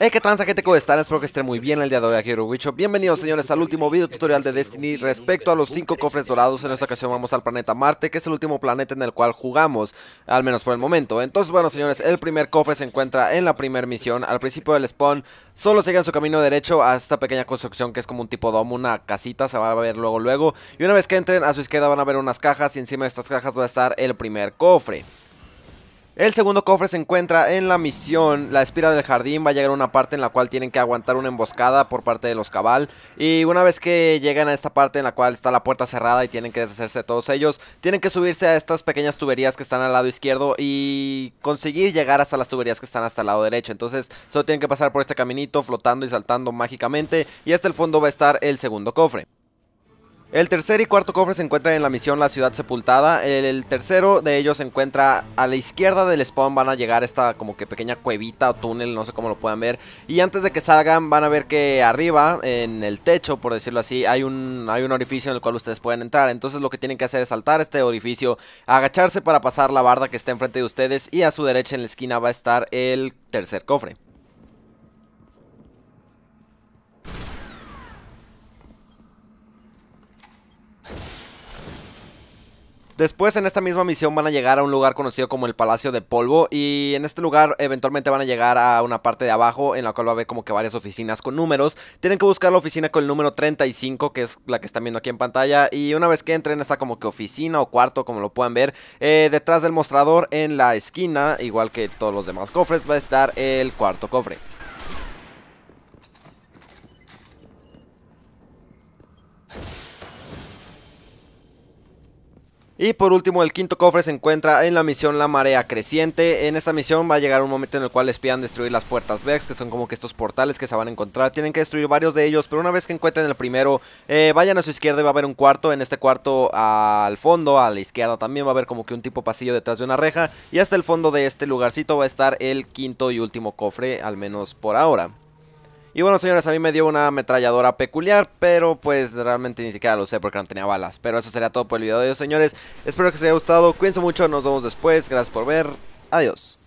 Hey, eh, qué tranza, gente, ¿cómo están? Espero que estén muy bien el día de hoy aquí Bienvenidos, señores, al último video tutorial de Destiny respecto a los 5 cofres dorados. En esta ocasión vamos al planeta Marte, que es el último planeta en el cual jugamos, al menos por el momento. Entonces, bueno, señores, el primer cofre se encuentra en la primera misión. Al principio del spawn, solo sigan su camino derecho a esta pequeña construcción que es como un tipo domo, una casita, se va a ver luego, luego. Y una vez que entren, a su izquierda van a ver unas cajas y encima de estas cajas va a estar el primer cofre. El segundo cofre se encuentra en la misión La Espira del Jardín. Va a llegar una parte en la cual tienen que aguantar una emboscada por parte de los cabal. Y una vez que llegan a esta parte en la cual está la puerta cerrada y tienen que deshacerse de todos ellos, tienen que subirse a estas pequeñas tuberías que están al lado izquierdo y conseguir llegar hasta las tuberías que están hasta el lado derecho. Entonces solo tienen que pasar por este caminito flotando y saltando mágicamente. Y hasta el fondo va a estar el segundo cofre. El tercer y cuarto cofre se encuentran en la misión La Ciudad Sepultada. El, tercero de ellos se encuentra a la izquierda del spawn. Van a llegar esta como que pequeña cuevita o túnel, no sé cómo lo puedan ver. Y antes de que salgan van a ver que arriba, en el techo, por decirlo así, hay un, hay un orificio en el cual ustedes pueden entrar. Entonces lo que tienen que hacer es saltar este orificio, agacharse para pasar la barda que está enfrente de ustedes. Y a su derecha en la esquina va a estar el tercer cofre. Después en esta misma misión van a llegar a un lugar conocido como el Palacio de Polvo y en este lugar eventualmente van a llegar a una parte de abajo en la cual va a haber como que varias oficinas con números. Tienen que buscar la oficina con el número 35 que es la que están viendo aquí en pantalla y una vez que entren está como que oficina o cuarto como lo pueden ver eh, detrás del mostrador en la esquina igual que todos los demás cofres va a estar el cuarto cofre. Y por último, el quinto cofre se encuentra en la misión La Marea Creciente. En esta misión va a llegar un momento en el cual les pidan destruir las puertas Vex, que son como que estos portales que se van a encontrar. Tienen que destruir varios de ellos, pero una vez que encuentren el primero, eh, vayan a su izquierda y va a haber un cuarto. En este cuarto, al fondo, a la izquierda también va a haber como que un tipo pasillo detrás de una reja. Y hasta el fondo de este lugarcito va a estar el quinto y último cofre, al menos por ahora. Y bueno, señores, a mí me dio una ametralladora peculiar, pero pues realmente ni siquiera lo sé porque no tenía balas. Pero eso sería todo por el video de hoy, señores. Espero que os haya gustado. Cuídense mucho, nos vemos después. Gracias por ver. Adiós.